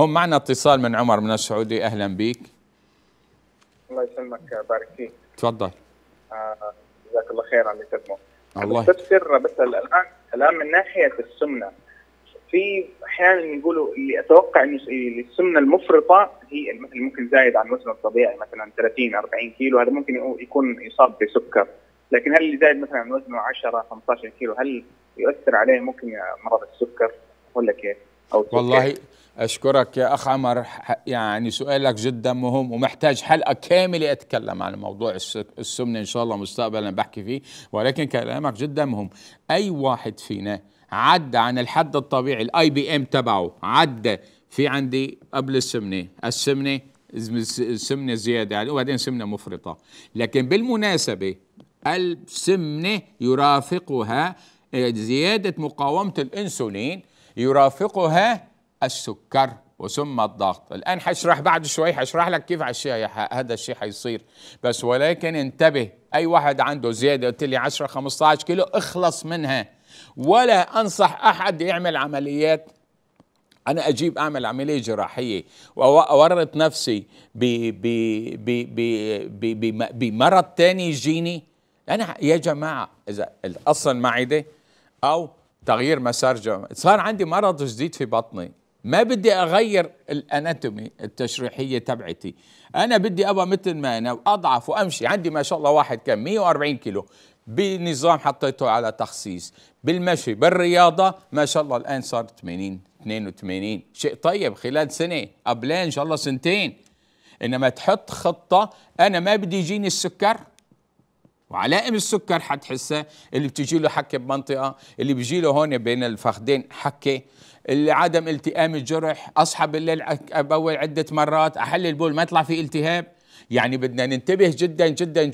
هم معنا اتصال من عمر من السعودي اهلا بك الله يسلمك بارك فيك تفضل آه، جزاك آه الله خير على يتمه الله استفسر بس الان الان من ناحيه السمنه في احيانا يقولوا اللي اتوقع انه السمنه المفرطه هي مثلا ممكن زايد عن وزنه الطبيعي مثلا 30 40 كيلو هذا ممكن يكون يصاب بسكر لكن هل اللي زايد مثلا عن وزنه 10 15 كيلو هل يؤثر عليه ممكن مرض السكر ولا إيه، كيف؟ أو والله أشكرك يا أخ عمر يعني سؤالك جدا مهم ومحتاج حلقة كاملة أتكلم عن موضوع السمنة إن شاء الله مستقبلا بحكي فيه ولكن كلامك جدا مهم أي واحد فينا عدى عن الحد الطبيعي الاي بي ام تبعه عدى في عندي قبل السمنه السمنه السمنه زياده يعني وبعدين سمنه مفرطه لكن بالمناسبه السمنه يرافقها آه، زياده مقاومه الانسولين يرافقها السكر وثم الضغط الآن حشرح بعد شوي حشرح لك كيف هذا الشيء حيصير بس ولكن انتبه أي واحد عنده زيادة قلت لي 10 15 كيلو اخلص منها ولا أنصح أحد يعمل عمليات أنا أجيب أعمل عملية جراحية وأورط نفسي بمرض تاني يجيني أنا يا جماعة إذا أصلا معدة أو تغيير مسار صار عندي مرض جديد في بطني ما بدي اغير الاناتومي التشريحيه تبعتي انا بدي ابقى مثل ما انا اضعف وامشي عندي ما شاء الله واحد كان 140 كيلو بنظام حطيته على تخصيص بالمشي بالرياضه ما شاء الله الان صار 80 82 شيء طيب خلال سنه قبلين ان شاء الله سنتين انما تحط خطه انا ما بدي يجيني السكر وعلائم السكر حتحسها اللي بتجي له حكه بمنطقه اللي بيجي له هون بين الفخذين حكه عدم التئام الجرح اصحى الليل ابول عده مرات احلل البول ما يطلع في التهاب يعني بدنا ننتبه جدا جدا جدا